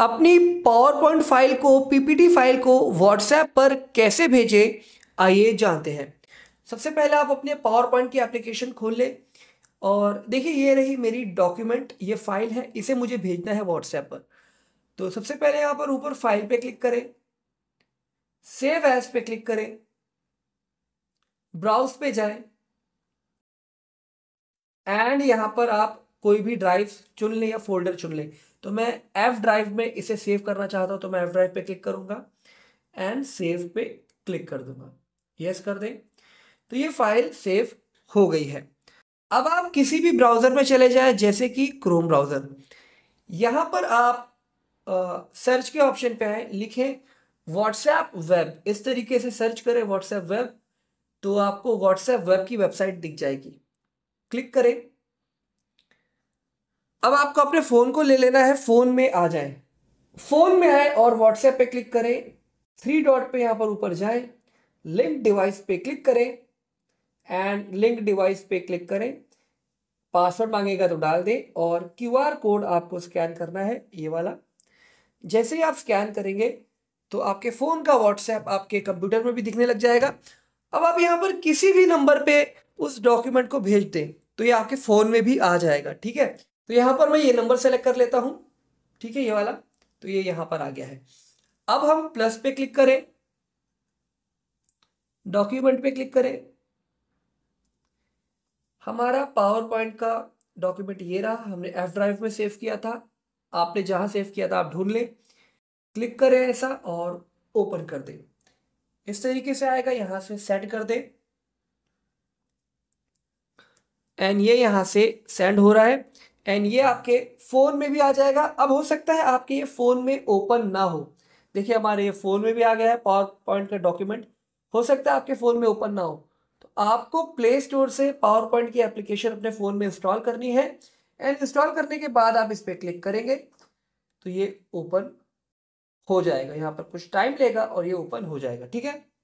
अपनी power point file को PPT file को व्हाट्सएप पर कैसे भेजें आइए जानते हैं सबसे पहले आप अपने पावर पॉइंट की एप्लीकेशन खोल लें और देखिए ये रही मेरी डॉक्यूमेंट ये फाइल है इसे मुझे भेजना है व्हाट्सएप पर तो सबसे पहले यहाँ पर ऊपर फाइल पे क्लिक करें सेव एज पे क्लिक करें ब्राउज पे जाए एंड यहाँ पर आप कोई भी ड्राइव चुन लें या फोल्डर चुन लें तो मैं एफ ड्राइव में इसे सेव करना चाहता हूं तो मैं एफ ड्राइव पे क्लिक करूंगा एंड सेव पे क्लिक कर दूंगा यस कर दें तो ये फाइल सेव हो गई है अब आप किसी भी ब्राउज़र में चले जाएं जैसे कि क्रोम ब्राउज़र यहाँ पर आप आ, सर्च के ऑप्शन पे आए लिखें व्हाट्सएप वेब इस तरीके से सर्च करें व्हाट्सएप वेब तो आपको व्हाट्सएप वेब की वेबसाइट दिख जाएगी क्लिक करें अब आपको अपने फ़ोन को ले लेना है फ़ोन में आ जाए फ़ोन में आए और व्हाट्सएप पे क्लिक करें थ्री डॉट पे यहाँ पर ऊपर जाए लिंक डिवाइस पे क्लिक करें एंड लिंक डिवाइस पे क्लिक करें पासवर्ड मांगेगा तो डाल दें और क्यूआर कोड आपको स्कैन करना है ये वाला जैसे ही आप स्कैन करेंगे तो आपके फ़ोन का व्हाट्सएप आपके कंप्यूटर में भी दिखने लग जाएगा अब आप यहाँ पर किसी भी नंबर पे उस डॉक्यूमेंट को भेज दें तो ये आपके फ़ोन में भी आ जाएगा ठीक है तो यहां पर मैं ये नंबर सेलेक्ट कर लेता हूं ठीक है ये वाला तो ये यहां पर आ गया है अब हम प्लस पे क्लिक करें डॉक्यूमेंट पे क्लिक करें हमारा पावर पॉइंट का डॉक्यूमेंट ये रहा हमने एफ ड्राइव में सेव किया था आपने जहां सेव किया था आप ढूंढ लें क्लिक करें ऐसा और ओपन कर दें इस तरीके से आएगा यहां से सेट कर दें एंड ये यहां से सेंड हो रहा है एंड ये आपके फ़ोन में भी आ जाएगा अब हो सकता है आपके ये फ़ोन में ओपन ना हो देखिए हमारे ये फ़ोन में भी आ गया है पावर पॉइंट का डॉक्यूमेंट हो सकता है आपके फ़ोन में ओपन ना हो तो आपको प्ले स्टोर से पावर पॉइंट की एप्लीकेशन अपने फ़ोन में इंस्टॉल करनी है एंड इंस्टॉल करने के बाद आप इस पर क्लिक करेंगे तो ये ओपन हो जाएगा यहाँ पर कुछ टाइम लेगा और ये ओपन हो जाएगा ठीक है